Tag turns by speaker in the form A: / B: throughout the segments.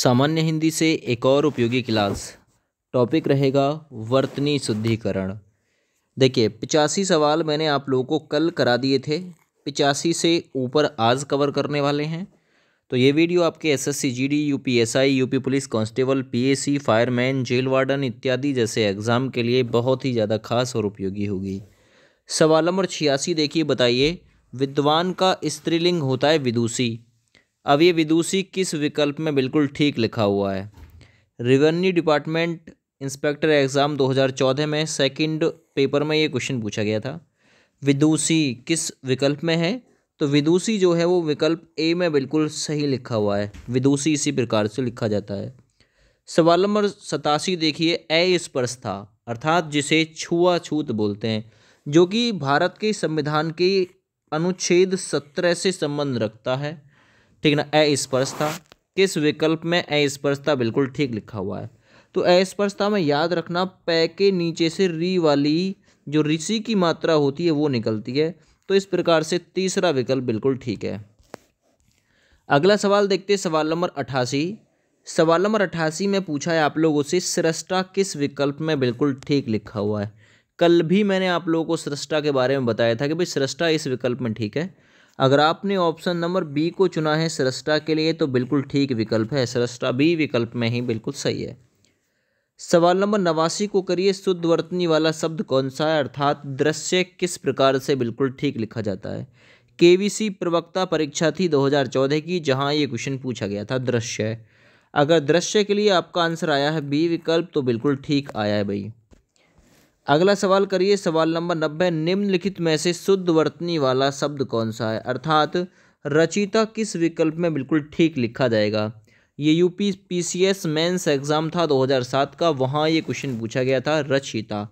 A: सामान्य हिंदी से एक और उपयोगी क्लास टॉपिक रहेगा वर्तनी शुद्धिकरण देखिए पिचासी सवाल मैंने आप लोगों को कल करा दिए थे पिचासी से ऊपर आज कवर करने वाले हैं तो ये वीडियो आपके S S C G D U P S I U P police constable P A C fireman jail warden इत्यादि जैसे एग्ज़ाम के लिए बहुत ही ज़्यादा खास और उपयोगी होगी सवाल नंबर छियासी देखिए बताइए विद्वान का स्त्रीलिंग होता है विदुषी अब ये विदुषी किस विकल्प में बिल्कुल ठीक लिखा हुआ है रिवेन्यू डिपार्टमेंट इंस्पेक्टर एग्ज़ाम 2014 में सेकंड पेपर में ये क्वेश्चन पूछा गया था विदुषी किस विकल्प में है तो विदुषी जो है वो विकल्प ए में बिल्कुल सही लिखा हुआ है विदुषी इसी प्रकार से लिखा जाता है सवाल नंबर सतासी देखिए ए स्पर्श था अर्थात जिसे छुआछूत बोलते हैं जो कि भारत के संविधान के अनुच्छेद सत्रह से संबंध रखता है ठीक ना अस्पर्शता किस विकल्प में अस्पर्शता बिल्कुल ठीक लिखा हुआ है तो अस्पर्शता में याद रखना पै के नीचे से री वाली जो ऋषि की मात्रा होती है वो निकलती है तो इस प्रकार से तीसरा विकल्प बिल्कुल ठीक है अगला सवाल देखते हैं सवाल नंबर अट्ठासी सवाल नंबर अट्ठासी में पूछा है आप लोगों से सृष्टा किस विकल्प में बिल्कुल ठीक लिखा हुआ है कल भी मैंने आप लोगों को सृष्टा के बारे में बताया था कि भाई सृष्टा इस विकल्प में ठीक है अगर आपने ऑप्शन नंबर बी को चुना है सरस्टा के लिए तो बिल्कुल ठीक विकल्प है सरस्टा बी विकल्प में ही बिल्कुल सही है सवाल नंबर नवासी को करिए शुद्ध वर्तनी वाला शब्द कौन सा है अर्थात दृश्य किस प्रकार से बिल्कुल ठीक लिखा जाता है के प्रवक्ता परीक्षा थी 2014 की जहां ये क्वेश्चन पूछा गया था दृश्य अगर दृश्य के लिए आपका आंसर आया है बी विकल्प तो बिल्कुल ठीक आया है भाई अगला सवाल करिए सवाल नंबर नब्बे निम्नलिखित में से शुद्ध वर्तनी वाला शब्द कौन सा है अर्थात रचिता किस विकल्प में बिल्कुल ठीक लिखा जाएगा ये यूपी पीसीएस मेंस एग्ज़ाम था 2007 का वहाँ ये क्वेश्चन पूछा गया था रचिता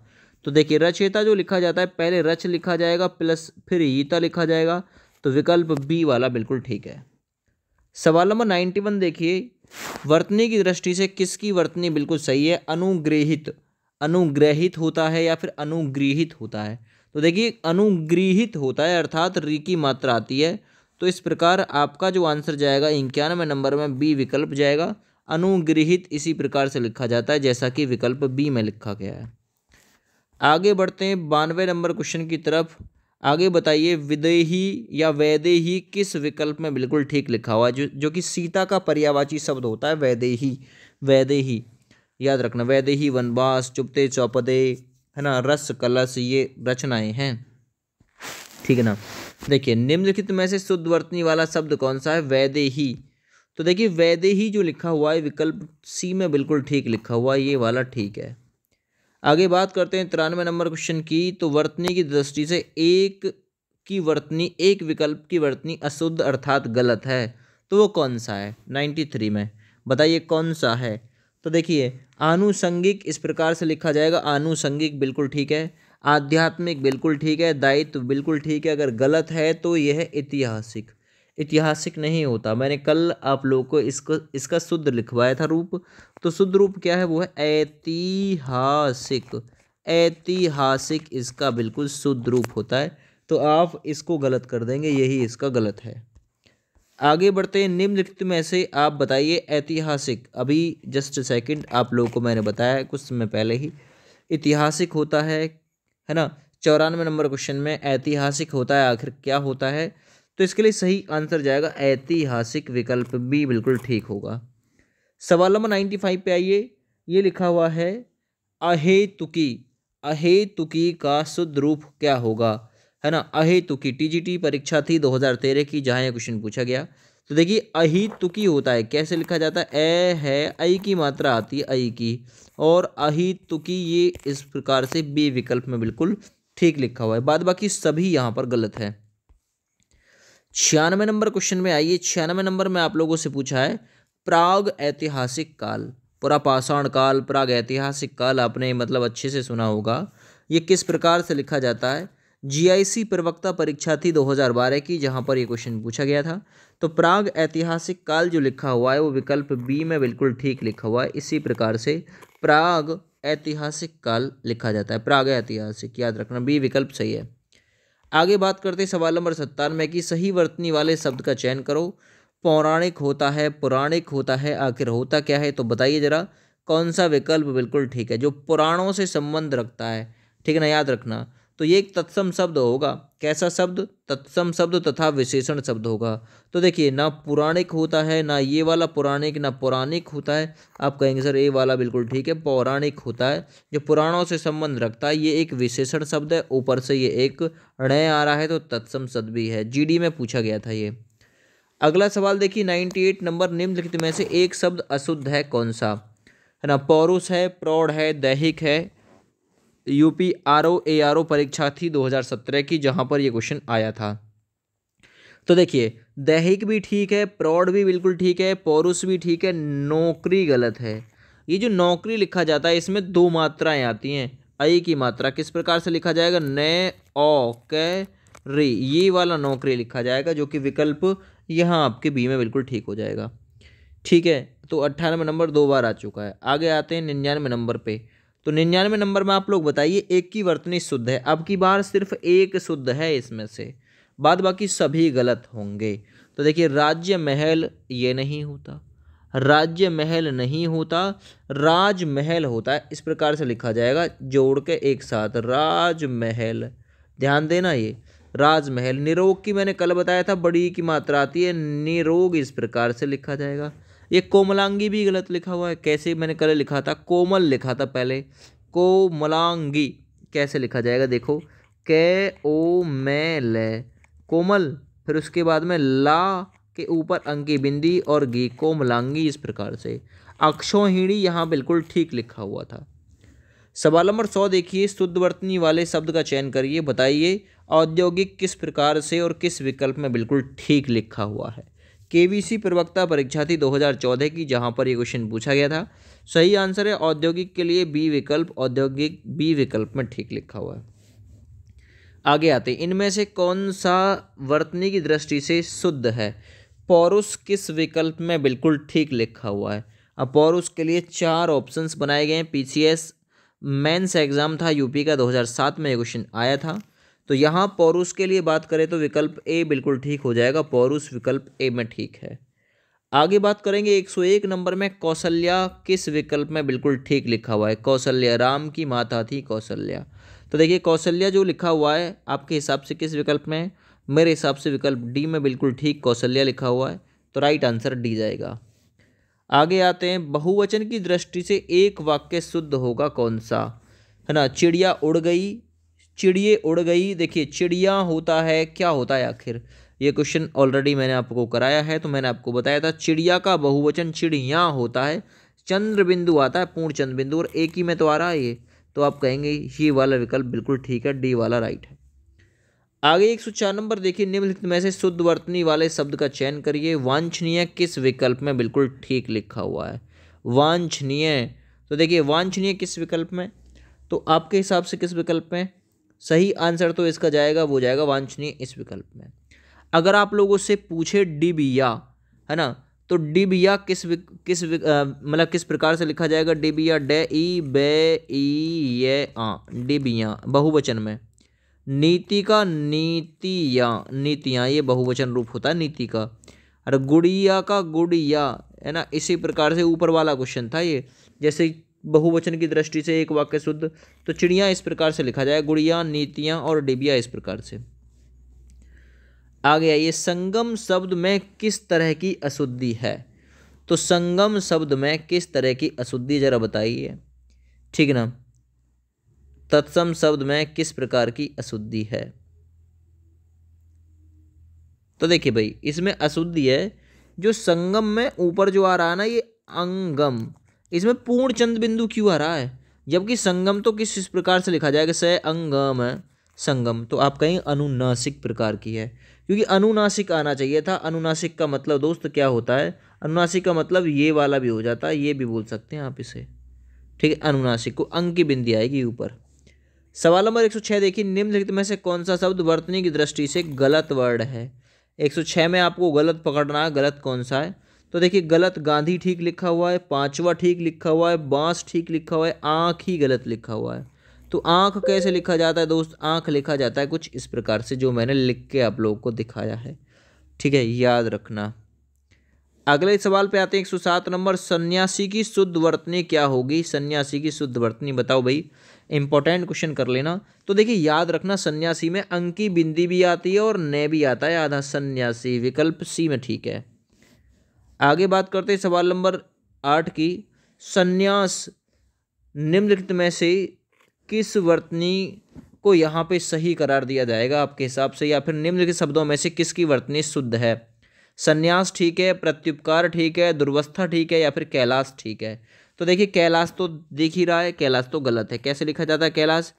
A: तो देखिए रचयिता जो लिखा जाता है पहले रच लिखा जाएगा प्लस फिर ईता लिखा जाएगा तो विकल्प बी वाला बिल्कुल ठीक है सवाल नंबर नाइन्टी वन देखिए वर्तनी की दृष्टि से किसकी वर्तनी बिल्कुल सही है अनुग्रहित अनुग्रहित होता है या फिर अनुग्रहित होता है तो देखिए अनुग्रहित होता है अर्थात री की मात्रा आती है तो इस प्रकार आपका जो आंसर जाएगा इक्यानवे नंबर में बी विकल्प जाएगा अनुग्रहित इसी प्रकार से लिखा जाता है जैसा कि विकल्प बी में लिखा गया है आगे बढ़ते हैं बानवे नंबर क्वेश्चन की तरफ आगे बताइए विदेही या वैदेही किस विकल्प में बिल्कुल ठीक लिखा हुआ है जो जो कि सीता का पर्यावाची शब्द होता है वैदेही वैदेही याद रखना वैदेही वनवास चुपते चौपदे है ना रस कलश ये रचनाएं हैं ठीक है ना देखिए निम्नलिखित में से शुद्ध वर्तनी वाला शब्द कौन सा है वैदेही तो देखिए वैदेही जो लिखा हुआ है विकल्प सी में बिल्कुल ठीक लिखा हुआ है ये वाला ठीक है आगे बात करते हैं तिरानवे नंबर क्वेश्चन की तो वर्तनी की दृष्टि से एक की वर्तनी एक विकल्प की वर्तनी अशुद्ध अर्थात गलत है तो वो कौन सा है नाइन्टी थ्री में बताइए कौन सा है तो देखिए आनुषंगिक इस प्रकार से लिखा जाएगा आनुषंगिक बिल्कुल ठीक है आध्यात्मिक बिल्कुल ठीक है दायित्व बिल्कुल ठीक है अगर गलत है तो यह ऐतिहासिक ऐतिहासिक नहीं होता मैंने कल आप लोगों को इसको इसका शुद्ध लिखवाया था रूप तो शुद्ध रूप क्या है वो है ऐतिहासिक ऐतिहासिक इसका बिल्कुल शुद्ध रूप होता है तो आप इसको गलत कर देंगे यही इसका गलत है आगे बढ़ते हैं निम्नलिखित में से आप बताइए ऐतिहासिक अभी जस्ट सेकंड आप लोगों को मैंने बताया कुछ समय पहले ही ऐतिहासिक होता है है ना चौरानवे नंबर क्वेश्चन में ऐतिहासिक होता है आखिर क्या होता है तो इसके लिए सही आंसर जाएगा ऐतिहासिक विकल्प भी बिल्कुल ठीक होगा सवाल नंबर नाइन्टी फाइव पे आइए ये लिखा हुआ है अहेतुकी अहेतुकी का शुद्ध रूप क्या होगा है ना अहेतु की टीजीटी परीक्षा थी 2013 की जहाँ यह क्वेश्चन पूछा गया तो देखिए अहितुकी होता है कैसे लिखा जाता है ए है ऐ की मात्रा आती है ऐ की और अहितुकी ये इस प्रकार से बी विकल्प में बिल्कुल ठीक लिखा हुआ है बाद बाकी सभी यहाँ पर गलत है छियानवे नंबर क्वेश्चन में आइए छियानवे नंबर में आप लोगों से पूछा है प्राग ऐतिहासिक काल पूरा पाषाण काल प्राग ऐतिहासिक काल आपने मतलब अच्छे से सुना होगा ये किस प्रकार से लिखा जाता है जीआईसी प्रवक्ता परीक्षा थी 2012 की जहां पर ये क्वेश्चन पूछा गया था तो प्राग ऐतिहासिक काल जो लिखा हुआ है वो विकल्प बी में बिल्कुल ठीक लिखा हुआ है इसी प्रकार से प्राग ऐतिहासिक काल लिखा जाता है प्राग ऐतिहासिक याद रखना बी विकल्प सही है आगे बात करते सवाल नंबर सत्तानवे की सही वर्तनी वाले शब्द का चयन करो पौराणिक होता है पौराणिक होता है आखिर होता क्या है तो बताइए जरा कौन सा विकल्प बिल्कुल ठीक है जो पुराणों से संबंध रखता है ठीक है ना याद रखना तो ये एक तत्सम शब्द होगा कैसा शब्द तत्सम शब्द तथा विशेषण शब्द होगा तो देखिए ना पुराणिक होता है ना ये वाला पुराणिक ना पौराणिक होता है आप कहेंगे सर ये वाला बिल्कुल ठीक है पौराणिक होता है जो पुराणों से संबंध रखता है ये एक विशेषण शब्द है ऊपर से ये एक णय आ रहा है तो तत्सम शब्द भी है जी में पूछा गया था ये अगला सवाल देखिए नाइन्टी एट नंबर निम्नलिखित में से एक शब्द अशुद्ध है कौन सा है ना पौरुष है प्रौढ़ है दैहिक है UP R O A R O परीक्षा थी 2017 की जहाँ पर ये क्वेश्चन आया था तो देखिए दैहिक भी ठीक है प्रौढ़ भी बिल्कुल ठीक है पौरुष भी ठीक है नौकरी गलत है ये जो नौकरी लिखा जाता है इसमें दो मात्राएं आती हैं आई की मात्रा किस प्रकार से लिखा जाएगा न ओ री ये वाला नौकरी लिखा जाएगा जो कि विकल्प यहाँ आपके बी में बिल्कुल ठीक हो जाएगा ठीक है तो अट्ठानवे नंबर दो बार आ चुका है आगे आते हैं निन्यानवे नंबर पे तो निन्यानवे नंबर में आप लोग बताइए एक की वर्तनी शुद्ध है अब की बार सिर्फ एक शुद्ध है इसमें से बाद बाकी सभी गलत होंगे तो देखिए राज्य महल ये नहीं होता राज्य महल नहीं होता राज महल होता है इस प्रकार से लिखा जाएगा जोड़ के एक साथ राज महल ध्यान देना ये राजमहल निरोग की मैंने कल बताया था बड़ी की मात्रा आती है निरोग इस प्रकार से लिखा जाएगा ये कोमलांगी भी गलत लिखा हुआ है कैसे मैंने कल लिखा था कोमल लिखा था पहले कोमलांगी कैसे लिखा जाएगा देखो कै ओ मै ल कोमल फिर उसके बाद में ला के ऊपर अंकी बिंदी और गी कोमलांगी इस प्रकार से अक्षोहिणी यहाँ बिल्कुल ठीक लिखा हुआ था सवाल नंबर सौ देखिए शुद्ध वर्तनी वाले शब्द का चयन करिए बताइए औद्योगिक किस प्रकार से और किस विकल्प में बिल्कुल ठीक लिखा हुआ है केबीसी प्रवक्ता परीक्षा थी 2014 की जहां पर ये क्वेश्चन पूछा गया था सही आंसर है औद्योगिक के लिए बी विकल्प औद्योगिक बी विकल्प में ठीक लिखा हुआ है आगे आते इनमें से कौन सा वर्तनी की दृष्टि से शुद्ध है पौरुष किस विकल्प में बिल्कुल ठीक लिखा हुआ है अब पौरुष के लिए चार ऑप्शंस बनाए गए हैं पीसीएस मेंस एग्ज़ाम था यूपी का 2007 में ये क्वेश्चन आया था तो यहाँ पौरुष के लिए बात करें तो विकल्प ए बिल्कुल ठीक हो जाएगा पौरुष विकल्प ए में ठीक है आगे बात करेंगे 101 नंबर में कौशल्या किस विकल्प में बिल्कुल ठीक लिखा हुआ है कौशल्या राम की माता थी कौशल्या तो देखिए कौशल्या जो लिखा हुआ है आपके हिसाब से किस विकल्प में मेरे हिसाब से विकल्प डी में बिल्कुल ठीक कौशल्या लिखा हुआ है तो राइट आंसर डी जाएगा आगे आते हैं बहुवचन की दृष्टि से एक वाक्य शुद्ध होगा कौन सा है ना चिड़िया उड़ गई चिड़िए उड़ गई देखिए चिड़िया होता है क्या होता है आखिर ये क्वेश्चन ऑलरेडी मैंने आपको कराया है तो मैंने आपको बताया था चिड़िया का बहुवचन चिड़िया होता है चंद्र बिंदु आता है पूर्ण चंद्र बिंदु और एक ही में तो आ रहा है ये तो आप कहेंगे ये वाला विकल्प बिल्कुल ठीक है डी वाला राइट है आगे एक सौ चार नंबर देखिए निम्नलिखित में से शुद्ध वर्तनी वाले शब्द का चयन करिए वांछनीय किस विकल्प में बिल्कुल ठीक लिखा हुआ है वांछनीय तो देखिए वांछनीय किस विकल्प में तो आपके हिसाब से किस विकल्प में सही आंसर तो इसका जाएगा वो जाएगा वांछनीय इस विकल्प में अगर आप लोगों से पूछे डिबिया है ना तो डिबिया किस विक, किस मतलब किस प्रकार से लिखा जाएगा डिबिया डे ई बे ई ये आ डिबिया बहुवचन में नीति का नीतिया नीतियाँ ये बहुवचन रूप होता है नीति का और गुड़िया का गुड़िया है ना इसी प्रकार से ऊपर वाला क्वेश्चन था ये जैसे बहुवचन की दृष्टि से एक वाक्य शुद्ध तो चिड़िया इस प्रकार से लिखा जाए गुड़िया नीतियाँ और डिबिया इस प्रकार से आगे आइए संगम शब्द में किस तरह की अशुद्धि है तो संगम शब्द में किस तरह की अशुद्धि जरा बताइए ठीक ना तत्सम शब्द में किस प्रकार की अशुद्धि है तो देखिए भाई इसमें अशुद्धि है जो संगम में ऊपर जो आ रहा है ना ये अंगम इसमें पूर्ण चंद बिंदु क्यों आ रहा है जबकि संगम तो किस इस प्रकार से लिखा जाएगा स अंगम है संगम तो आप कहीं अनुनासिक प्रकार की है क्योंकि अनुनासिक आना चाहिए था अनुनासिक का मतलब दोस्त क्या होता है अनुनासिक का मतलब ये वाला भी हो जाता है ये भी बोल सकते हैं आप इसे ठीक है अनुनासिक को अंग की बिंदी आएगी ऊपर सवाल नंबर एक सौ छः देखिए निम्नलिखित में से कौन सा शब्द वर्तनी की दृष्टि से गलत वर्ड है एक सौ छः में आपको गलत पकड़ना है गलत कौन सा है तो देखिए गलत गांधी ठीक लिखा हुआ है पांचवा ठीक लिखा हुआ है बांस ठीक लिखा हुआ है आँख ही गलत लिखा हुआ है तो आँख कैसे लिखा जाता है दोस्त आँख लिखा जाता है कुछ इस प्रकार से जो मैंने लिख के आप लोगों को दिखाया है ठीक है याद रखना अगले सवाल पे आते हैं एक सौ सात नंबर सन्यासी की शुद्ध वर्तनी क्या होगी सन्यासी की शुद्ध वर्तनी बताओ भाई इंपॉर्टेंट क्वेश्चन कर लेना तो देखिए याद रखना सन्यासी में अंकी बिंदी भी आती है और ने भी आता है आधा सन्यासी विकल्प सी में ठीक है आगे बात करते हैं सवाल नंबर आठ की संन्यास निम्नलिखित में से किस वर्तनी को यहाँ पे सही करार दिया जाएगा आपके हिसाब से या फिर निम्नलिखित शब्दों में से किसकी वर्तनी शुद्ध है संन्यास ठीक है प्रत्युपकार ठीक है दुर्वस्था ठीक है या फिर कैलाश ठीक है तो देखिए कैलाश तो दिख ही रहा है कैलाश तो गलत है कैसे लिखा जाता है कैलाश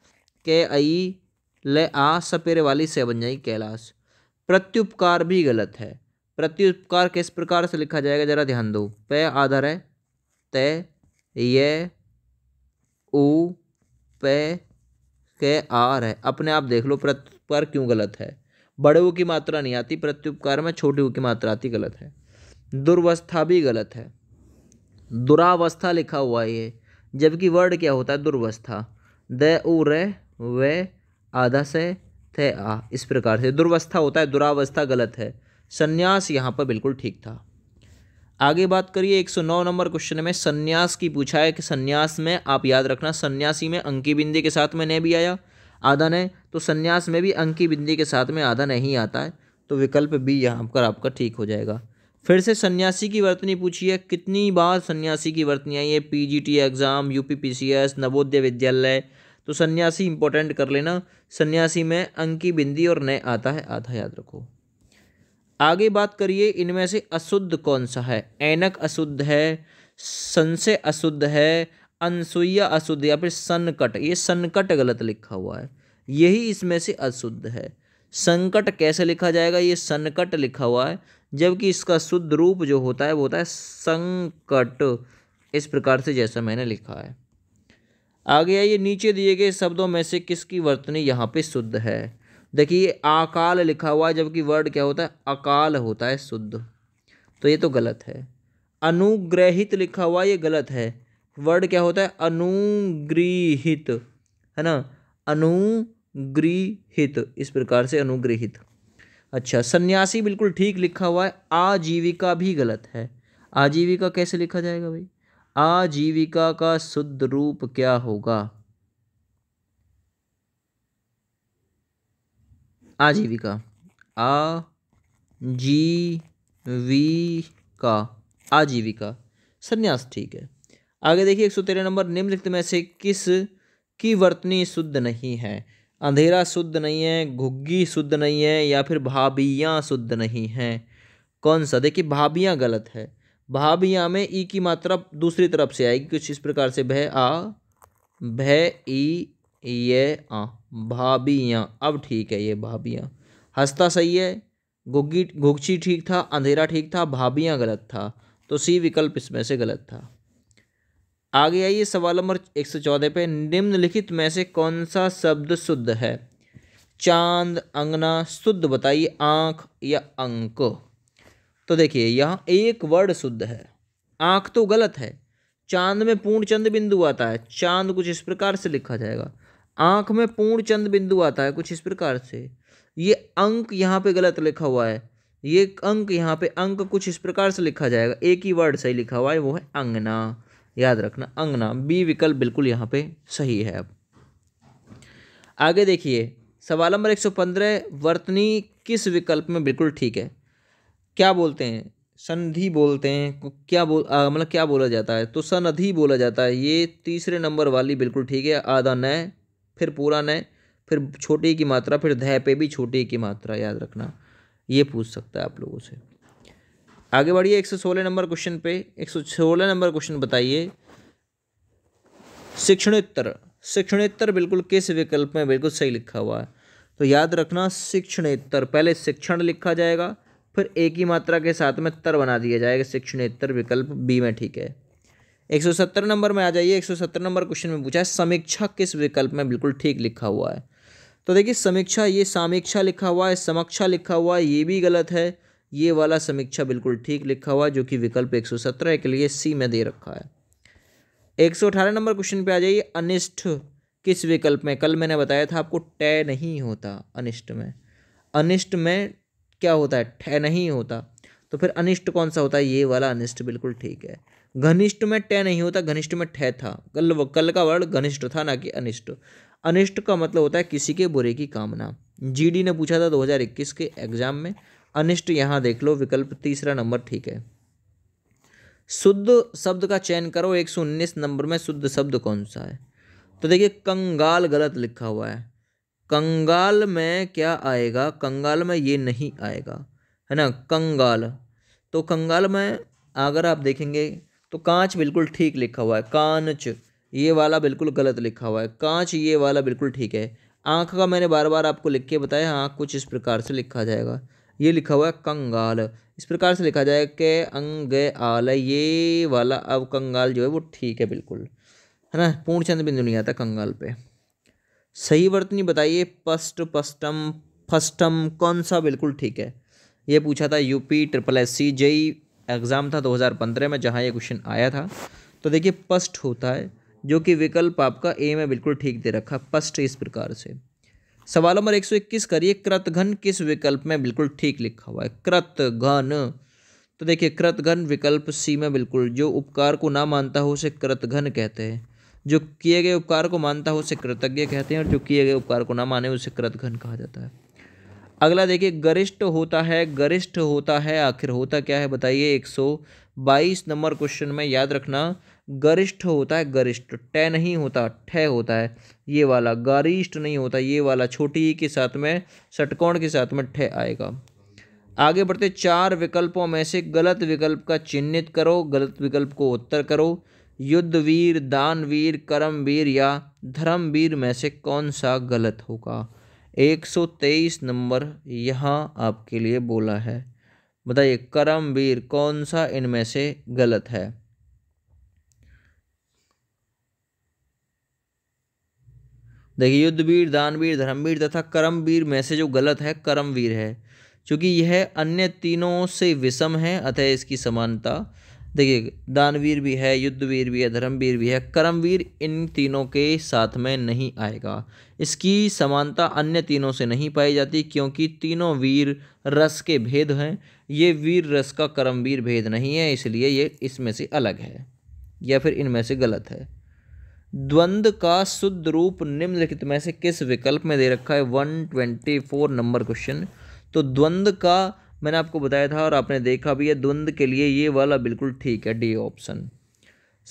A: के आई ले आ सपेरे वाली से बन जाएगी कैलाश प्रत्युपकार भी गलत है प्रत्युपकार किस प्रकार से लिखा जाएगा जरा ध्यान दो प आधार है तय ये ऊ प के आर है अपने आप देख लो प्रत्युपकार क्यों गलत है बड़े ऊ की मात्रा नहीं आती प्रत्युपकार में छोटे ऊ की मात्रा आती गलत है दुर्वस्था भी गलत है दुरावस्था लिखा हुआ है ये जबकि वर्ड क्या होता है दुर्वस्था द उ रे व आधा से थे आ इस प्रकार से दुर्वस्था होता है दुरावस्था गलत है संन्यास यहाँ पर बिल्कुल ठीक था आगे बात करिए 109 नंबर क्वेश्चन में सन्यास की पूछा है कि सन्यास में आप याद रखना सन्यासी में अंकी बिंदी के साथ में न भी आया आधा ने तो सन्यास में भी अंकी बिंदी के साथ में आधा नहीं आता है तो विकल्प बी यहाँ पर आपका ठीक हो जाएगा फिर से सन्यासी की वर्तनी पूछी है कितनी बार सन्यासी की वर्तनी आई है P G T exam U P P C S Navodaya Vidyalaya तो सन्यासी इंपॉर्टेंट कर लेना सन्यासी में अंकी बिंदी और न आता है आधा याद रखो आगे बात करिए इनमें से अशुद्ध कौन सा है ऐनक अशुद्ध है संशय अशुद्ध है अनसुईया अशुद्ध या फिर संकट ये संकट गलत लिखा हुआ है यही इसमें से अशुद्ध है संकट कैसे लिखा जाएगा ये संकट लिखा हुआ है जबकि इसका शुद्ध रूप जो होता है वो होता है संकट इस प्रकार से जैसा मैंने लिखा है आगे आइए नीचे दिए गए शब्दों में से किसकी वर्तनी यहाँ पे शुद्ध है देखिए अकाल लिखा हुआ है जबकि वर्ड क्या होता है अकाल होता है शुद्ध तो ये तो गलत है अनुग्रहित लिखा हुआ ये गलत है वर्ड क्या होता है अनुग्रीहित है ना अनुग्रीहित इस प्रकार से अनुग्रहित अच्छा सन्यासी बिल्कुल ठीक लिखा हुआ है आजीविका भी गलत है आजीविका कैसे लिखा जाएगा भाई आजीविका का शुद्ध रूप क्या होगा आजीविका आ जी वी का आजीविका संन्यास ठीक है आगे देखिए एक सौ तेरह नंबर निम्नलिखित में से किस की वर्तनी शुद्ध नहीं है अंधेरा शुद्ध नहीं है घुग्गी शुद्ध नहीं है या फिर भाभियाँ शुद्ध नहीं हैं कौन सा देखिए भाभियाँ गलत है भाभियाँ में ई की मात्रा दूसरी तरफ से आएगी कुछ इस प्रकार से भय आ भय ई ये आ भाभियाँ अब ठीक है ये भाभियाँ हंसता सही है गुग्गी गुगची ठीक था अंधेरा ठीक था भाभियाँ गलत था तो सी विकल्प इसमें से गलत था आगे आइए सवाल नंबर एक सौ चौदह पे निम्नलिखित में से कौन सा शब्द शुद्ध है चांद अंगना शुद्ध बताइए आँख या अंक तो देखिए यहाँ एक वर्ड शुद्ध है आँख तो गलत है चांद में पूर्ण चंद बिंदु आता है चांद कुछ इस प्रकार से लिखा जाएगा आँख में पूर्ण चंद बिंदु आता है कुछ इस प्रकार से ये अंक यहाँ पे गलत लिखा हुआ है ये अंक यहाँ पे अंक कुछ इस प्रकार से लिखा जाएगा एक ही वर्ड सही लिखा हुआ है वो है अंगना याद रखना अंगना बी विकल्प बिल्कुल यहाँ पे सही है अब आगे देखिए सवाल नंबर एक सौ पंद्रह वर्तनी किस विकल्प में बिल्कुल ठीक है क्या बोलते हैं संधि बोलते हैं क्या बोल मतलब क्या बोला जाता है तो सनधि बोला जाता है ये तीसरे नंबर वाली बिल्कुल ठीक है आधा नय फिर पूरा न फिर छोटी की मात्रा फिर धय पे भी छोटी की मात्रा याद रखना ये पूछ सकता है आप लोगों से आगे बढ़िए एक सौ सोलह नंबर क्वेश्चन पे एक सौ सोलह नंबर क्वेश्चन बताइए शिक्षणोत्तर शिक्षणोत्तर बिल्कुल किस विकल्प में बिल्कुल सही लिखा हुआ है तो याद रखना शिक्षणोत्तर पहले शिक्षण लिखा जाएगा फिर एक ही मात्रा के साथ में तर बना दिया जाएगा शिक्षणोत्तर विकल्प बी में ठीक है सत्तर नंबर में आ जाइए सत्तर नंबर क्वेश्चन में पूछा है समीक्षा किस विकल्प में बिल्कुल ठीक लिखा हुआ है तो देखिए समीक्षा ये समीक्षा लिखा हुआ है समीक्षा लिखा हुआ है ये भी गलत है ये वाला समीक्षा बिल्कुल ठीक लिखा हुआ है जो कि विकल्प सत्रह के लिए सी में दे रखा है अठारह नंबर क्वेश्चन पे आ जाइए अनिष्ट किस विकल्प में कल मैंने बताया था आपको टय नहीं होता अनिष्ट में अनिष्ट में क्या होता है ठय नहीं होता तो फिर अनिष्ट कौन सा होता है ये वाला अनिष्ट बिल्कुल ठीक है घनिष्ठ में टय नहीं होता घनिष्ठ में ठह था कल कल का वर्ड घनिष्ठ था ना कि अनिष्ट अनिष्ट का मतलब होता है किसी के बुरे की कामना जीडी ने पूछा था 2021 के एग्जाम में अनिष्ट यहाँ देख लो विकल्प तीसरा नंबर ठीक है शुद्ध शब्द का चयन करो एक सौ उन्नीस नंबर में शुद्ध शब्द कौन सा है तो देखिए कंगाल गलत लिखा हुआ है कंगाल में क्या आएगा कंगाल में ये नहीं आएगा है ना कंगाल तो कंगाल में अगर आप देखेंगे तो कांच बिल्कुल ठीक लिखा हुआ है कांच ये वाला बिल्कुल गलत लिखा हुआ है कांच ये वाला बिल्कुल ठीक है आँख का मैंने बार बार आपको लिख के बताया आँख कुछ इस प्रकार से लिखा जाएगा ये लिखा हुआ है कंगाल इस प्रकार से लिखा जाए के अंग आल ये वाला अब कंगाल जो है वो ठीक है बिल्कुल है ना पूर्णचंद बिंदु नहीं आता कंगाल पे सही वर्तनी बताइए पस्ट पस्टम फस्टम कौन सा बिल्कुल ठीक है ये पूछा था यूपी ट्रिपल एस सी जई एग्ज़ाम था 2015 में जहाँ ये क्वेश्चन आया था तो देखिए पस्ट होता है जो कि विकल्प आपका ए में बिल्कुल ठीक दे रखा पस्ट इस प्रकार से सवाल नंबर 121 करिए कृतघन किस विकल्प में बिल्कुल ठीक लिखा हुआ है कृतघन तो देखिए कृतघन विकल्प सी में बिल्कुल जो उपकार को ना मानता हो उसे कृतघन कहते हैं जो किए गए उपकार को मानता हो उसे कृतज्ञ कहते हैं और जो किए गए उपकार को ना माने उसे कृतघन कहा जाता है अगला देखिए गरिष्ठ होता है गरिष्ठ होता है आखिर होता क्या है बताइए एक सौ बाईस नंबर क्वेश्चन में याद रखना गरिष्ठ होता है गरिष्ठ टय नहीं होता ठय होता है ये वाला गरिष्ठ नहीं होता ये वाला छोटी के साथ में षटकोण के साथ में ठय आएगा आगे बढ़ते चार विकल्पों में से गलत विकल्प का चिन्हित करो गलत विकल्प को उत्तर करो युद्धवीर दानवीर कर्मवीर या धर्मवीर में से कौन सा गलत होगा 123 नंबर यहाँ आपके लिए बोला है बताइए करमवीर कौन सा इनमें से गलत है देखिए युद्धवीर दानवीर धर्मवीर तथा करमवीर में से जो गलत है करमवीर है क्योंकि यह अन्य तीनों से विषम है अतः इसकी समानता देखिए दानवीर भी है युद्धवीर भी है धर्मवीर भी है कर्मवीर इन तीनों के साथ में नहीं आएगा इसकी समानता अन्य तीनों से नहीं पाई जाती क्योंकि तीनों वीर रस के भेद हैं ये वीर रस का कर्मवीर भेद नहीं है इसलिए ये इसमें से अलग है या फिर इनमें से गलत है द्वंद का शुद्ध रूप निम्नलिखित में से किस विकल्प में दे रखा है one twenty four number question तो द्वंद का मैंने आपको बताया था और आपने देखा भी है द्वंद्व के लिए ये वाला बिल्कुल ठीक है डी ऑप्शन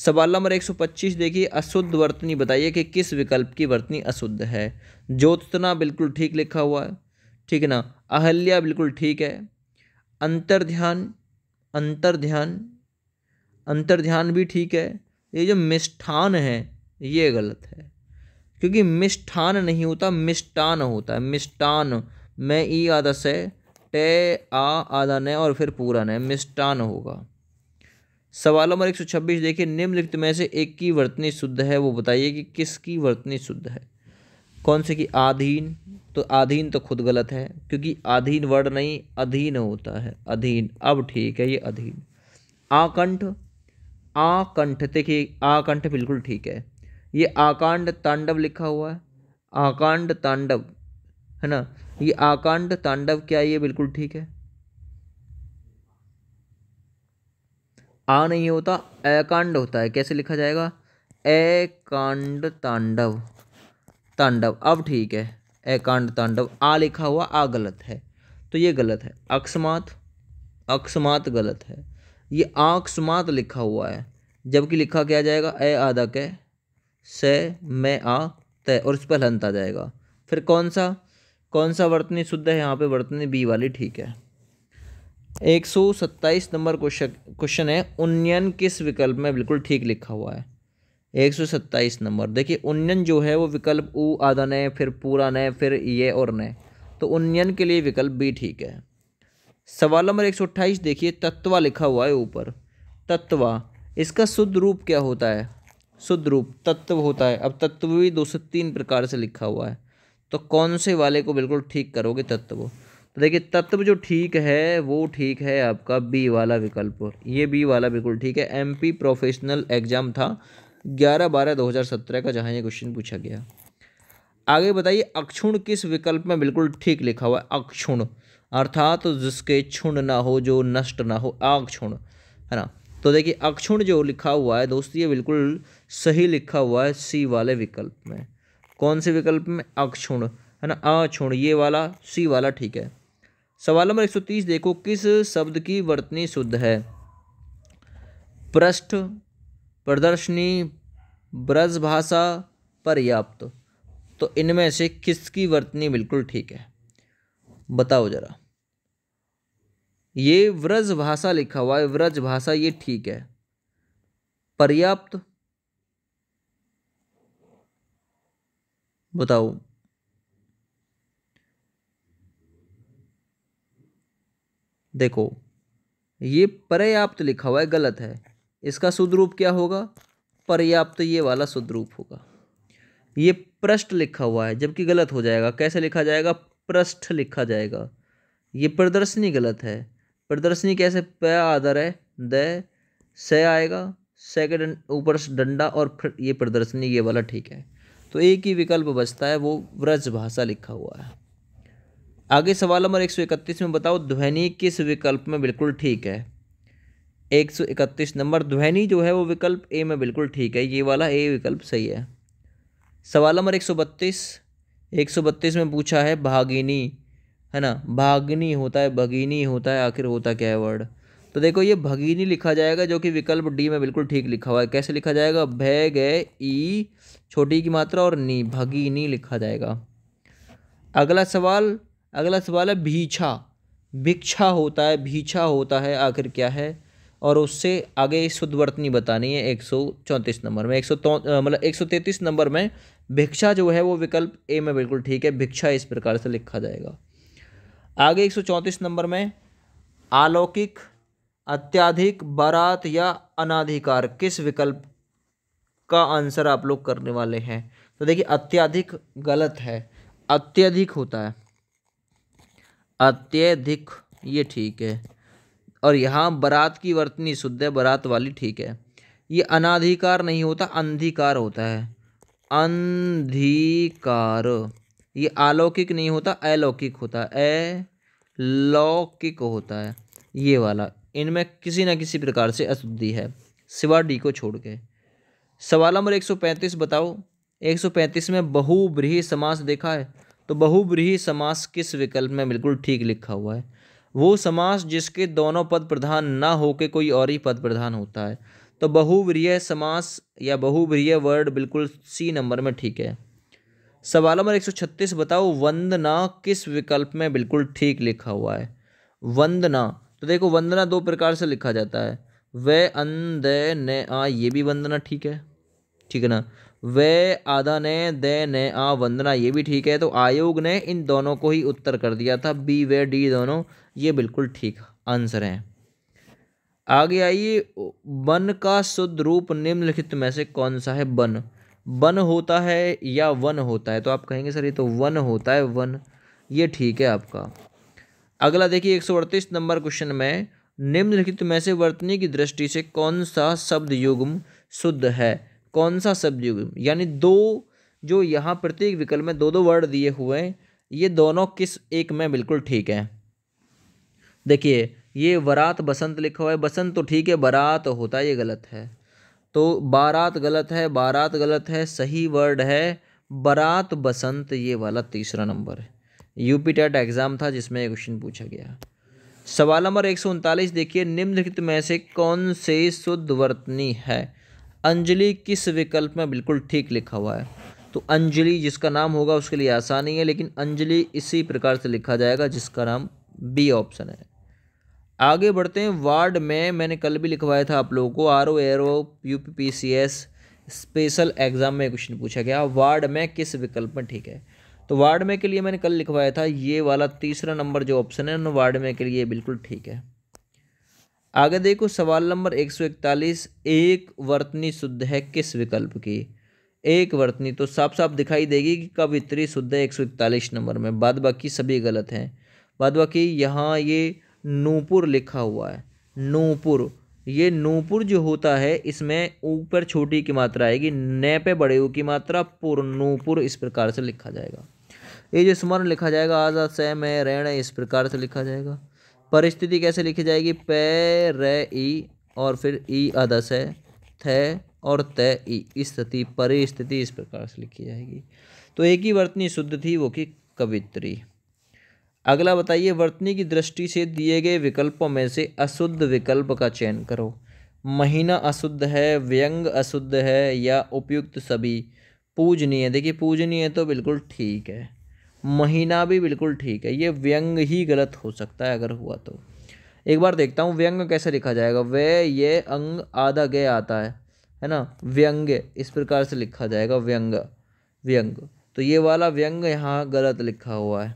A: सवाल नंबर 125 देखिए अशुद्ध वर्तनी बताइए कि किस विकल्प की वर्तनी अशुद्ध है ज्योतना बिल्कुल ठीक लिखा हुआ है ठीक है ना अहल्या बिल्कुल ठीक है अंतर ध्यान अंतर ध्यान अंतर ध्यान भी ठीक है ये जो मिष्ठान है ये गलत है क्योंकि मिष्ठान नहीं होता मिष्टान होता है मिष्टान में ई आदस है ए आ आधा न और फिर पूरा है मिष्टान होगा सवाल नंबर एक सौ छब्बीस देखिए निम्नलिखित में से एक की वर्तनी शुद्ध है वो बताइए कि किसकी वर्तनी शुद्ध है कौन से की आधीन तो आधीन तो खुद गलत है क्योंकि आधीन वर्ड नहीं अधीन होता है अधीन अब ठीक है ये अधीन आकंठ आकंठ देखिए आकंठ बिल्कुल ठीक है ये आकांड तांडव लिखा हुआ है आकांड तांडव है ना ये आकांड तांडव क्या ये बिल्कुल ठीक है आ नहीं होता अकांड होता है कैसे लिखा जाएगा अकांड तांडव तांडव अब ठीक है अकांड तांडव आ लिखा हुआ आ गलत है तो ये गलत है अक्समात अक्समात गलत है ये आक्षमात लिखा हुआ है जबकि लिखा क्या जाएगा ए आदा के से मैं आ तय और इस पर हंत आ जाएगा फिर कौन सा कौन सा वर्तनी शुद्ध है यहाँ पे वर्तनी बी वाली ठीक है एक सौ सत्ताईस नंबर क्वेश्चन क्वेश्चन है उन्नयन किस विकल्प में बिल्कुल ठीक लिखा हुआ है एक सौ सत्ताईस नंबर देखिए उन्नयन जो है वो विकल्प ऊ आधा ने फिर पूरा ने फिर ये और ने तो उन्नयन के लिए विकल्प बी ठीक है सवाल नंबर एक सौ अट्ठाईस देखिए तत्वा लिखा हुआ है ऊपर तत्वा इसका शुद्ध रूप क्या होता है शुद्ध रूप तत्व होता है अब तत्व भी दो सौ तीन प्रकार से लिखा हुआ है तो कौन से वाले को बिल्कुल ठीक करोगे तत्व तो देखिए तत्व जो ठीक है वो ठीक है आपका बी वाला विकल्प ये बी वाला बिल्कुल ठीक है एमपी प्रोफेशनल एग्जाम था ग्यारह बारह दो हज़ार सत्रह का जहाँ ये क्वेश्चन पूछा गया आगे बताइए अक्षुण किस विकल्प में बिल्कुल ठीक लिखा हुआ है अक्षुण अर्थात तो जिसके क्षुण ना हो जो नष्ट ना हो अक्षुण है ना तो देखिए अक्षुण जो लिखा हुआ है दोस्त ये बिल्कुल सही लिखा हुआ है सी वाले विकल्प में कौन से विकल्प में अक्षुण है ना अक्षुण ये वाला सी वाला ठीक है सवाल नंबर एक सौ तीस देखो किस शब्द की वर्तनी शुद्ध है पृष्ठ प्रदर्शनी ब्रज भाषा पर्याप्त तो इनमें से किसकी वर्तनी बिल्कुल ठीक है बताओ जरा ये व्रज भाषा लिखा हुआ है व्रज भाषा ये ठीक है पर्याप्त बताओ देखो ये पर्याप्त लिखा हुआ है गलत है इसका शुद्ध रूप क्या होगा पर्याप्त ये वाला शुद्ध रूप होगा ये पृष्ठ लिखा हुआ है जबकि गलत हो जाएगा कैसे लिखा जाएगा पृष्ठ लिखा जाएगा ये प्रदर्शनी गलत है प्रदर्शनी कैसे प आदर है द से आएगा सेकंड ऊपर डंडा और ये प्रदर्शनी ये वाला ठीक है तो एक ही विकल्प बचता है वो व्रज भाषा लिखा हुआ है आगे सवाल नंबर एक सौ इकतीस में बताओ ध्वनि किस विकल्प में बिल्कुल ठीक है एक सौ इकतीस नंबर ध्वनि जो है वो विकल्प ए में बिल्कुल ठीक है ये वाला ए विकल्प सही है सवाल नंबर एक सौ बत्तीस एक सौ बत्तीस में पूछा है भागिनी है ना भागिनी होता है भगिनी होता है आखिर होता क्या है वर्ड तो देखो ये भगीनी लिखा जाएगा जो कि विकल्प डी में बिल्कुल ठीक लिखा हुआ है कैसे लिखा जाएगा भय गए ई छोटी की मात्रा और नी भगीनी लिखा जाएगा अगला सवाल अगला सवाल है भीछा भिक्षा होता है भीछा होता है आखिर क्या है और उससे आगे शुद्धवर्तनी बतानी है एक सौ चौंतीस नंबर में एक सौ मतलब एक सौ तैंतीस नंबर में भिक्षा जो है वो विकल्प ए में बिल्कुल ठीक है भिक्षा इस प्रकार से लिखा जाएगा आगे एक सौ चौंतीस नंबर में अलौकिक अत्याधिक बारात या अनाधिकार किस विकल्प का आंसर आप लोग करने वाले हैं तो देखिए अत्याधिक गलत है अत्यधिक होता है अत्यधिक ये ठीक है और यहाँ बारात की वर्तनी शुद्ध है बारात वाली ठीक है ये अनाधिकार नहीं होता अंधिकार होता है अंधिकार ये अलौकिक नहीं होता अलौकिक होता है अलौकिक होता है ये वाला इनमें किसी न किसी प्रकार से अशुद्धि है सिवा डी को छोड़ के सवाल नंबर एक सौ पैंतीस बताओ एक सौ पैंतीस में बहुब्रीही समास देखा है तो बहुब्रीही समास किस विकल्प में बिल्कुल ठीक लिखा हुआ है वो समास जिसके दोनों पद प्रधान ना होके कोई और ही पद प्रधान होता है तो बहुव्रीय समास या बहुव्रीय वर्ड बिल्कुल सी नंबर में ठीक है सवाल नंबर एक सौ छत्तीस बताओ वंदना किस विकल्प में बिल्कुल ठीक लिखा हुआ है वंदना तो देखो वंदना दो प्रकार से लिखा जाता है वे अन ने आ ये भी वंदना ठीक है ठीक है ना वे आधा ने दे ने आ वंदना ये भी ठीक है तो आयोग ने इन दोनों को ही उत्तर कर दिया था बी वे डी दोनों ये बिल्कुल ठीक आंसर हैं आगे आइए वन का शुद्ध रूप निम्नलिखित में से कौन सा है वन वन होता है या वन होता है तो आप कहेंगे सर ये तो वन होता है वन ये ठीक है आपका अगला देखिए एक नंबर क्वेश्चन में निम्नलिखित में से वर्तनी की दृष्टि से कौन सा शब्द युग्म शुद्ध है कौन सा शब्द युग्म यानी दो जो यहाँ प्रत्येक विकल्प में दो दो वर्ड दिए हुए हैं ये दोनों किस एक में बिल्कुल ठीक है देखिए ये वरात बसंत लिखा हुआ है बसंत तो ठीक है बारात होता है ये गलत है तो बारात गलत है बारात गलत है सही वर्ड है बारात बसंत ये वाला तीसरा नंबर है यूपी टेट एग्ज़ाम था जिसमें यह क्वेश्चन पूछा गया सवाल नंबर एक सौ उनतालीस देखिए निम्नलिखित में से कौन से शुद्ध वर्तनी है अंजलि किस विकल्प में बिल्कुल ठीक लिखा हुआ है तो अंजलि जिसका नाम होगा उसके लिए आसानी है लेकिन अंजलि इसी प्रकार से लिखा जाएगा जिसका नाम बी ऑप्शन है आगे बढ़ते हैं वार्ड में मैंने कल भी लिखवाया था आप लोगों को R O A R O U P P C S special exam में क्वेश्चन पूछा गया वार्ड में किस विकल्प में ठीक है तो वार्ड में के लिए मैंने कल लिखवाया था ये वाला तीसरा नंबर जो ऑप्शन है ना वार्ड में के लिए बिल्कुल ठीक है आगे देखो सवाल नंबर एक सौ इकतालीस एक वर्तनी शुद्ध है किस विकल्प की एक वर्तनी तो साफ साफ दिखाई देगी कि कब इतनी शुद्ध है एक सौ इकतालीस नंबर में बाद बाकी सभी गलत हैं बाद बाकी यहाँ ये नूपुर लिखा हुआ है नूपुर ये नूपुर जो होता है इसमें ऊपर छोटी की मात्रा आएगी न पे बड़े ऊ की मात्रा पुर नूपुर इस प्रकार से लिखा जाएगा ये जो स्मरण लिखा जाएगा आज सह में रैण इस प्रकार से लिखा जाएगा परिस्थिति कैसे लिखी जाएगी पे रे ई और फिर ई आदस है थे और त ई स्थिति परिस्थिति इस प्रकार से लिखी जाएगी तो एक ही वर्तनी शुद्ध थी वो कि कवित्री अगला बताइए वर्तनी की दृष्टि से दिए गए विकल्पों में से अशुद्ध विकल्प का चयन करो महीना अशुद्ध है व्यंग अशुद्ध है या उपयुक्त सभी पूजनीय देखिए पूजनीय तो बिल्कुल ठीक है महीना भी बिल्कुल ठीक है ये व्यंग ही गलत हो सकता है अगर हुआ तो एक बार देखता हूँ व्यंग कैसे लिखा जाएगा वे ये अंग आधा गे आता है है ना व्यंग इस प्रकार से लिखा जाएगा व्यंग व्यंग तो ये वाला व्यंग यहाँ गलत लिखा हुआ है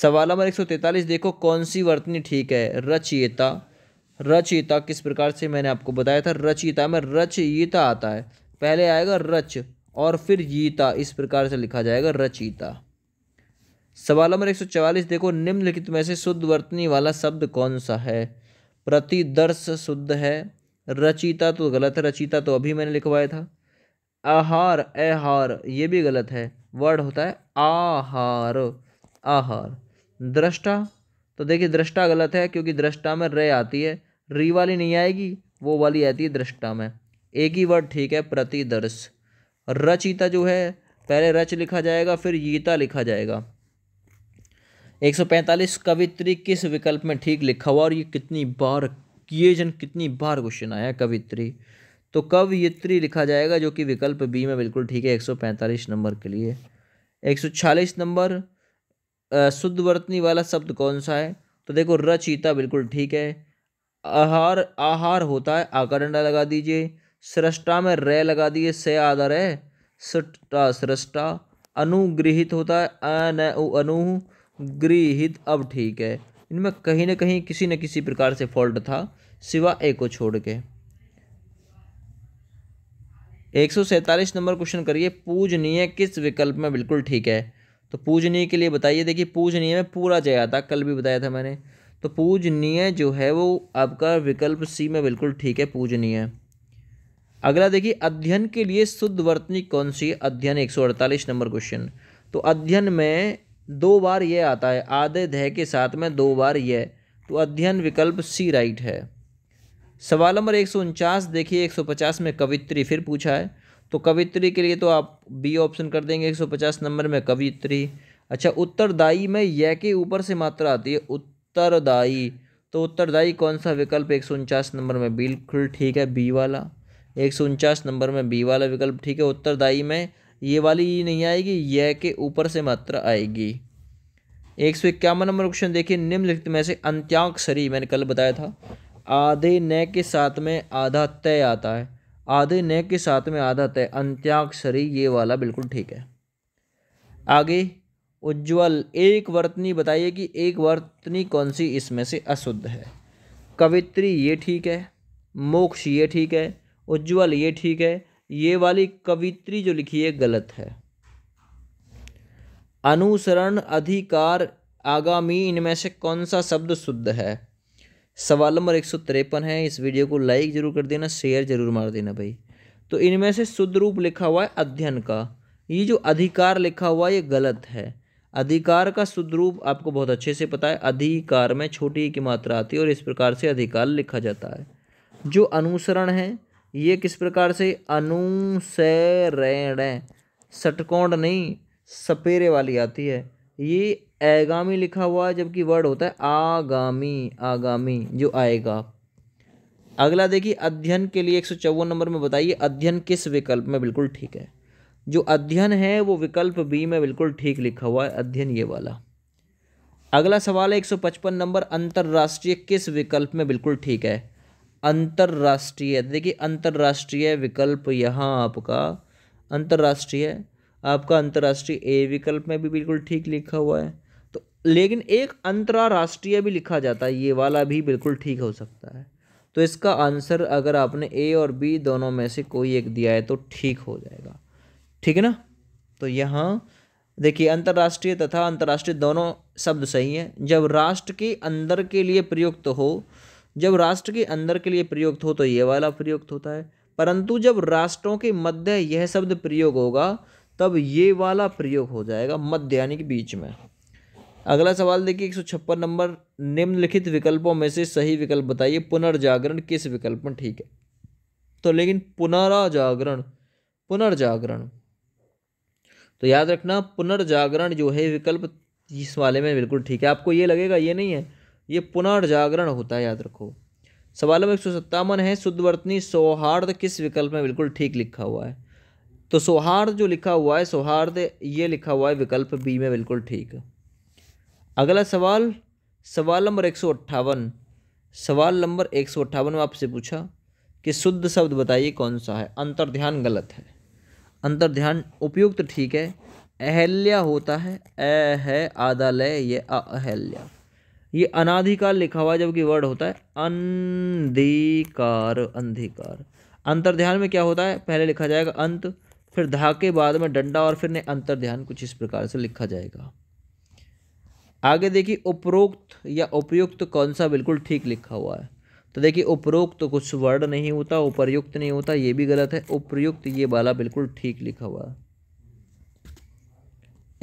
A: सवाल नंबर एक सौ तैंतालीस देखो कौन सी वर्तनी ठीक है रचयिता रचयिता किस प्रकार से मैंने आपको बताया था रचयिता में रचयिता आता है पहले आएगा रच और फिर यीता इस प्रकार से लिखा जाएगा रचयिता सवाल नंबर एक सौ चवालीस देखो निम्नलिखित में से शुद्ध वर्तनी वाला शब्द कौन सा है प्रतिदर्श शुद्ध है रचिता तो गलत है रचिता तो अभी मैंने लिखवाया था आहार आहार ये भी गलत है वर्ड होता है आहार आहार दृष्टा तो देखिए दृष्टा गलत है क्योंकि दृष्टा में रे आती है री वाली नहीं आएगी वो वाली आती है दृष्टा में एक ही वर्ड ठीक है प्रतिदर्श रचिता जो है पहले रच लिखा जाएगा फिर यीता लिखा जाएगा पैंतालीस कवित्री किस विकल्प में ठीक लिखा हुआ और ये कितनी बार किए जन कितनी बार क्वेश्चन आया कवित्री तो कवयित्री लिखा जाएगा जो कि विकल्प बी में बिल्कुल ठीक है 145 नंबर के लिए 146 नंबर शुद्धवर्तनी वाला शब्द कौन सा है तो देखो रचिता बिल्कुल ठीक है आहार आहार होता है आकरणा लगा दीजिए सृष्टा में र लगा दिए से आदर है सृष्टा सृष्टा अनुगृहित होता है अन अनु गृहित अब ठीक है इनमें कहीं ना कहीं किसी न किसी प्रकार से फॉल्ट था सिवा ए को छोड़ के एक सौ सैंतालीस नंबर क्वेश्चन करिए पूजनीय किस विकल्प में बिल्कुल ठीक है तो पूजनीय के लिए बताइए देखिए पूजनीय में पूरा जया था कल भी बताया था मैंने तो पूजनीय जो है वो आपका विकल्प सी में बिल्कुल ठीक है पूजनीय अगला देखिए अध्ययन के लिए शुद्ध वर्तनी कौन सी अध्ययन एक सौ अड़तालीस नंबर क्वेश्चन तो अध्ययन में दो बार यह आता है आधे ध के साथ में दो बार यह तो अध्ययन विकल्प सी राइट है सवाल नंबर एक सौ उनचास देखिए एक सौ पचास में कवित्री फिर पूछा है तो कवित्री के लिए तो आप बी ऑप्शन कर देंगे एक सौ पचास नंबर में कवित्री अच्छा उत्तरदाई में यह के ऊपर से मात्रा आती है उत्तरदाई तो उत्तरदायी कौन सा विकल्प एक सौ उनचास नंबर में बिल्कुल ठीक है बी वाला एक सौ उनचास नंबर में बी वाला विकल्प ठीक है उत्तरदाई में ये वाली नहीं आएगी यह के ऊपर से मात्र आएगी एक सौ इक्यावन नंबर क्वेश्चन देखिए निम्नलिखित में से अंत्याक्षरी मैंने कल बताया था आधे न के साथ में आधा तय आता है आधे न के साथ में आधा तय अंत्याक्षरी ये वाला बिल्कुल ठीक है आगे उज्ज्वल एक वर्तनी बताइए कि एक वर्तनी कौन सी इसमें से अशुद्ध है कवित्री ये ठीक है मोक्ष ये ठीक है उज्ज्वल ये ठीक है ये वाली कवित्री जो लिखी है गलत है अनुसरण अधिकार आगामी इनमें से कौन सा शब्द शुद्ध है सवाल नंबर एक सौ तिरपन है इस वीडियो को लाइक जरूर कर देना शेयर जरूर मार देना भाई तो इनमें से शुद्ध रूप लिखा हुआ है अध्ययन का ये जो अधिकार लिखा हुआ है ये गलत है अधिकार का शुद्ध रूप आपको बहुत अच्छे से पता है अधिकार में छोटी की मात्रा आती है और इस प्रकार से अधिकार लिखा जाता है जो अनुसरण है ये किस प्रकार से अनुसरण सटकोण नहीं सपेरे वाली आती है ये आगामी लिखा हुआ है जबकि वर्ड होता है आगामी आगामी जो आएगा अगला देखिए अध्ययन के लिए एक सौ चौवन नंबर में बताइए अध्ययन किस विकल्प में बिल्कुल ठीक है जो अध्ययन है वो विकल्प बी में बिल्कुल ठीक लिखा हुआ है अध्ययन ये वाला अगला सवाल है एक सौ पचपन नंबर अंतर्राष्ट्रीय किस विकल्प में बिल्कुल ठीक है अंतर्राष्ट्रीय देखिए अंतर्राष्ट्रीय विकल्प यहाँ आपका अंतर्राष्ट्रीय आपका अंतर्राष्ट्रीय ए विकल्प में भी बिल्कुल ठीक लिखा हुआ है तो लेकिन एक अंतर्राष्ट्रीय भी लिखा जाता है ये वाला भी बिल्कुल ठीक हो सकता है तो इसका आंसर अगर आपने ए और बी दोनों में से कोई एक दिया है तो ठीक हो जाएगा ठीक है ना तो यहाँ देखिए अंतर्राष्ट्रीय तथा अंतर्राष्ट्रीय दोनों शब्द सही हैं जब राष्ट्र के अंदर के लिए प्रयुक्त हो जब राष्ट्र के अंदर के लिए प्रयुक्त हो तो ये वाला प्रयुक्त होता है परंतु जब राष्ट्रों के मध्य यह शब्द प्रयोग होगा तब ये वाला प्रयोग हो जाएगा मध्य यानी कि बीच में अगला सवाल देखिए एक नंबर निम्नलिखित विकल्पों में से सही विकल्प बताइए पुनर्जागरण किस विकल्प में ठीक है तो लेकिन पुनराजागरण पुनर्जागरण तो याद रखना पुनर्जागरण जो है विकल्प इस वाले में बिल्कुल ठीक है आपको ये लगेगा ये नहीं है ये पुनर्जागरण होता है याद रखो सवाल नंबर एक सौ सत्तावन है शुद्धवर्तनी सौहार्द किस विकल्प में बिल्कुल ठीक लिखा हुआ है तो सौहार्द जो लिखा हुआ है सौहार्द ये लिखा हुआ है विकल्प बी में बिल्कुल ठीक अगला सवाल सवाल नंबर एक सौ अट्ठावन सवाल नंबर एक सौ अट्ठावन में आपसे पूछा कि शुद्ध शब्द बताइए कौन सा है अंतर ध्यान गलत है अंतर ध्यान उपयुक्त ठीक है अहल्या होता है अ है आदल ये अहल्या ये अनाधिकार लिखा हुआ जबकि वर्ड होता है अंधिकार अंधिकार अंतर ध्यान में क्या होता है पहले लिखा जाएगा अंत फिर धा के बाद में डंडा और फिर अंतर ध्यान कुछ इस प्रकार से लिखा जाएगा आगे देखिए उपरोक्त या उपयुक्त कौन सा बिल्कुल ठीक लिखा हुआ है तो देखिए उपरोक्त तो कुछ वर्ड नहीं होता उपरयुक्त नहीं होता ये भी गलत है उपयुक्त ये वाला बिल्कुल ठीक लिखा हुआ है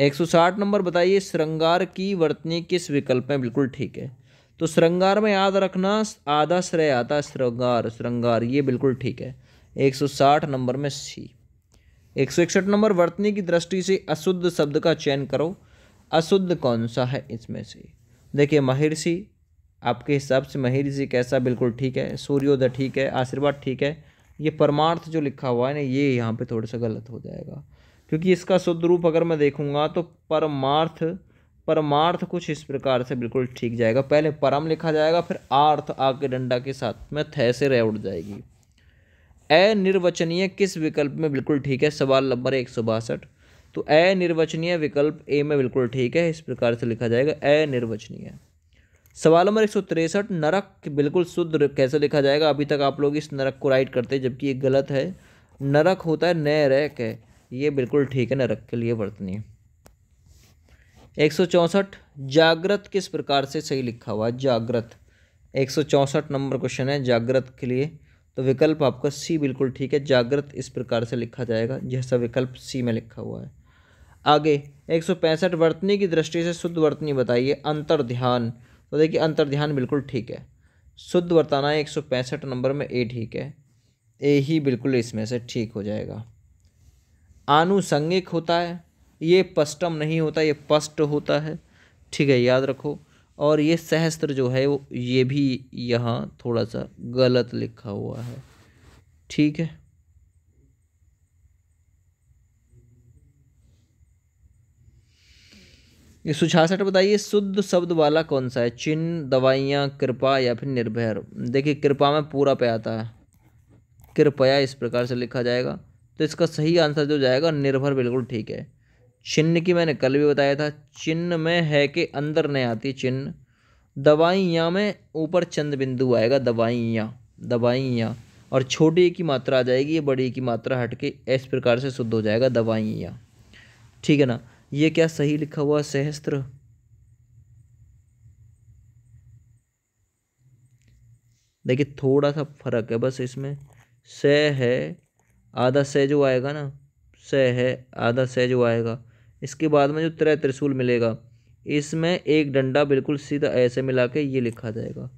A: एक सौ साठ नंबर बताइए श्रृंगार की वर्तनी किस विकल्प में बिल्कुल ठीक है तो श्रृंगार में याद रखना आधा श्रेय आता है श्रृंगार श्रृंगार ये बिल्कुल ठीक है एक सौ साठ नंबर में सी एक सौ इकसठ नंबर वर्तनी की दृष्टि से अशुद्ध शब्द का चयन करो अशुद्ध कौन सा है इसमें से देखिए महिर्षि आपके हिसाब से महिर्षि कैसा बिल्कुल ठीक है सूर्योदय ठीक है आशीर्वाद ठीक है ये परमार्थ जो लिखा हुआ है ना ये यहाँ पे थोड़ा सा गलत हो जाएगा क्योंकि इसका शुद्ध रूप अगर मैं देखूंगा तो परमार्थ परमार्थ कुछ इस प्रकार से बिल्कुल ठीक जाएगा पहले परम लिखा जाएगा फिर आर्थ आके डंडा के साथ में थे से रह उठ जाएगी अनिर्वचनीय किस विकल्प में बिल्कुल ठीक है सवाल नंबर एक सौ बासठ तो अनिर्वचनीय विकल्प ए में बिल्कुल ठीक है इस प्रकार से लिखा जाएगा अनिर्वचनीय सवाल नंबर एक सौ तिरसठ नरक बिल्कुल शुद्ध कैसे लिखा जाएगा अभी तक आप लोग इस नरक को राइट करते जबकि ये गलत है नरक होता है नरक है ये बिल्कुल ठीक है नरक के लिए वर्तनी एक सौ चौंसठ जागृत किस प्रकार से सही लिखा हुआ है जागृत एक सौ चौंसठ नंबर क्वेश्चन है जागृत के लिए तो विकल्प आपका सी बिल्कुल ठीक है जागृत इस प्रकार से लिखा जाएगा जैसा विकल्प सी में लिखा हुआ है आगे एक सौ पैंसठ वर्तनी की दृष्टि से शुद्ध वर्तनी बताइए अंतर ध्यान तो देखिए अंतर ध्यान बिल्कुल ठीक है शुद्ध वर्ताना एक सौ पैंसठ नंबर में ए ठीक है ए ही बिल्कुल इसमें से ठीक हो जाएगा आनुसंगिक होता है ये पष्टम नहीं होता ये पष्ट होता है ठीक है याद रखो और ये सहस्त्र जो है वो ये भी यहाँ थोड़ा सा गलत लिखा हुआ है ठीक है ये सुछासठ बताइए शुद्ध शब्द वाला कौन सा है चिन्ह दवाइयाँ कृपा या फिर निर्भय देखिए कृपा में पूरा पे आता है कृपया इस प्रकार से लिखा जाएगा तो इसका सही आंसर जो जाएगा निर्भर बिल्कुल ठीक है चिन्ह की मैंने कल भी बताया था चिन्ह में है कि अंदर नहीं आती चिन्ह दवाइयाँ में ऊपर चंद बिंदु आएगा दवाइयाँ दवाइयाँ और छोटी की मात्रा आ जाएगी बड़ी की मात्रा हट के इस प्रकार से शुद्ध हो जाएगा दवाइयाँ ठीक है ना ये क्या सही लिखा हुआ सहस्त्र देखिए थोड़ा सा फर्क है बस इसमें स है आधा सह जो आएगा ना सह है आधा सह जो आएगा इसके बाद में जो त्रय त्रिशूल मिलेगा इसमें एक डंडा बिल्कुल सीधा ऐसे मिला के ये लिखा जाएगा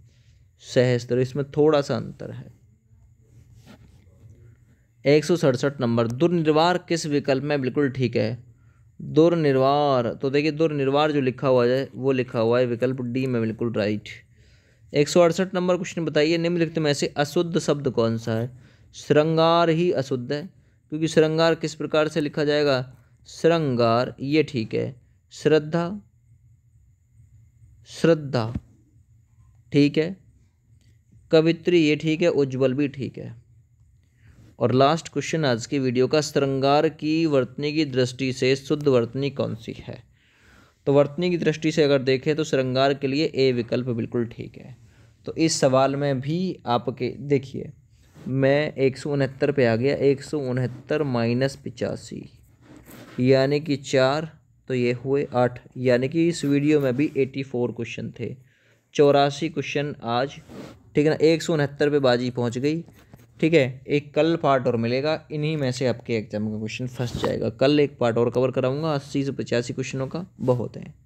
A: सहस्त्र इसमें थोड़ा सा अंतर है एक सौ सड़सठ नंबर दुर्निर्वार किस विकल्प में बिल्कुल ठीक है दुर्निर्वार तो देखिए दुर्निर्वार जो लिखा हुआ है वो लिखा हुआ है विकल्प डी में बिल्कुल राइट एक सौ अड़सठ नंबर क्वेश्चन बताइए निम्नलिखित में से अशुद्ध शब्द कौन सा है श्रृंगार ही अशुद्ध है क्योंकि श्रृंगार किस प्रकार से लिखा जाएगा श्रृंगार ये ठीक है श्रद्धा श्रद्धा ठीक है कवित्री ये ठीक है उज्जवल भी ठीक है और लास्ट क्वेश्चन आज की वीडियो का श्रृंगार की वर्तनी की दृष्टि से शुद्ध वर्तनी कौन सी है तो वर्तनी की दृष्टि से अगर देखें तो श्रृंगार के लिए ए विकल्प बिल्कुल ठीक है तो इस सवाल में भी आपके देखिए मैं एक सौ उनहत्तर पर आ गया एक सौ उनहत्तर माइनस पिचासी यानी कि चार तो ये हुए आठ यानी कि इस वीडियो में भी एटी फोर क्वेश्चन थे चौरासी क्वेश्चन आज ठीक है ना एक सौ उनहत्तर पर बाजी पहुंच गई ठीक है एक कल पार्ट और मिलेगा इन्हीं में से आपके एग्जाम का क्वेश्चन फंस जाएगा कल एक पार्ट और कवर कराऊंगा अस्सी से पचासी क्वेश्चनों का बहुत है